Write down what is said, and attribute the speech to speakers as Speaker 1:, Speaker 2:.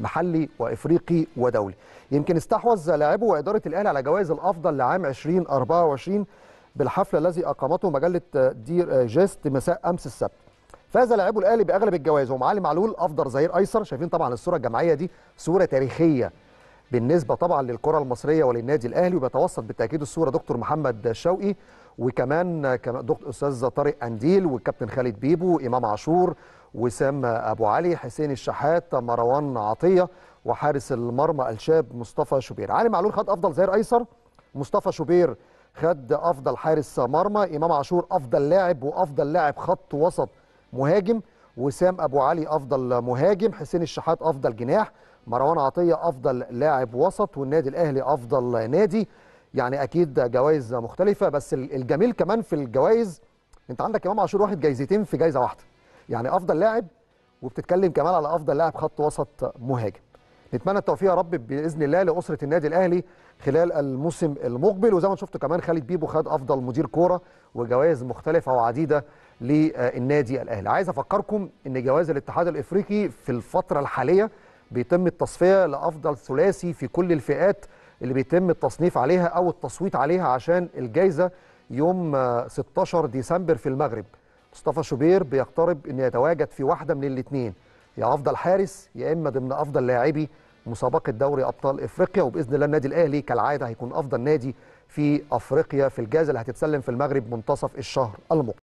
Speaker 1: محلي وافريقي ودولي يمكن استحوذ لاعبه واداره الاهلي على جوائز الافضل لعام 2024 بالحفل الذي اقامته مجله دير جيست مساء امس السبت فاز لاعبو الاهلي باغلب الجوائز ومعالي معلول افضل ظهير ايسر شايفين طبعا الصوره الجماعيه دي صوره تاريخيه بالنسبه طبعا للكره المصريه وللنادي الاهلي وبيتوسط بالتاكيد الصوره دكتور محمد شوقي وكمان كمان دكتور استاذ طارق انديل والكابتن خالد بيبو امام عاشور وسام أبو علي حسين الشحات مروان عطية وحارس المرمى الشاب مصطفى شوبير علي معلول خد أفضل زهير أيسر مصطفى شوبير خد أفضل حارس مرمى إمام عاشور أفضل لاعب وأفضل لاعب خط وسط مهاجم وسام أبو علي أفضل مهاجم حسين الشحات أفضل جناح مروان عطية أفضل لاعب وسط والنادي الأهلي أفضل نادي يعني أكيد جوائز مختلفة بس الجميل كمان في الجوائز أنت عندك إمام عاشور واخد جايزتين في جايزة واحدة يعني افضل لاعب وبتتكلم كمان على افضل لاعب خط وسط مهاجم نتمنى التوفيق يا رب باذن الله لاسره النادي الاهلي خلال الموسم المقبل وزي ما شفتوا كمان خالد بيبو خد افضل مدير كوره وجوائز مختلفه وعديده للنادي الاهلي عايز افكركم ان جوائز الاتحاد الافريقي في الفتره الحاليه بيتم التصفيه لافضل ثلاثي في كل الفئات اللي بيتم التصنيف عليها او التصويت عليها عشان الجائزه يوم 16 ديسمبر في المغرب مصطفى شوبير بيقترب انه يتواجد في واحده من الاثنين يا افضل حارس يا اما ضمن افضل لاعبي مسابقه دوري ابطال افريقيا وباذن الله النادي الاهلي كالعاده هيكون افضل نادي في افريقيا في الجائزه اللي هتتسلم في المغرب منتصف الشهر المقبل